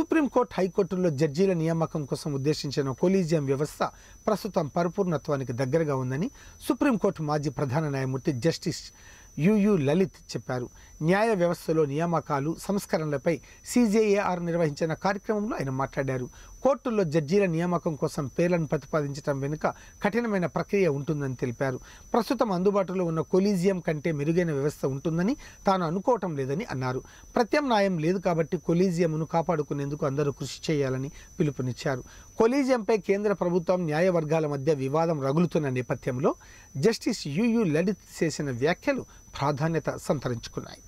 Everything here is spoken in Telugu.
సుప్రీంకోర్టు హైకోర్టుల్లో జడ్జీల నియామకం కోసం ఉద్దేశించిన కొలీజియం వ్యవస్థ ప్రస్తుతం పరిపూర్ణత్వానికి దగ్గరగా ఉందని సుప్రీంకోర్టు మాజీ ప్రధాన న్యాయమూర్తి జస్టిస్ యుయు లలిత్ చెప్పారు న్యాయ వ్యవస్థలో నియామకాలు సంస్కరణలపై సీజేఏఆర్ నిర్వహించిన కార్యక్రమంలో ఆయన మాట్లాడారు కోర్టుల్లో జడ్జీల నియామకం కోసం పేర్లను ప్రతిపాదించడం వెనుక కఠినమైన ప్రక్రియ ఉంటుందని తెలిపారు ప్రస్తుతం అందుబాటులో ఉన్న కొలీజియం కంటే మెరుగైన వ్యవస్థ ఉంటుందని తాను అనుకోవటం లేదని అన్నారు ప్రత్యామ్నాయం లేదు కాబట్టి కొలీజియంను కాపాడుకునేందుకు అందరూ కృషి చేయాలని పిలుపునిచ్చారు కొలీజియంపై కేంద్ర ప్రభుత్వం న్యాయవర్గాల మధ్య వివాదం రగులుతున్న నేపథ్యంలో జస్టిస్ యుయు లలిత్ చేసిన వ్యాఖ్యలు ప్రాధాన్యత సంతరించుకున్నాయి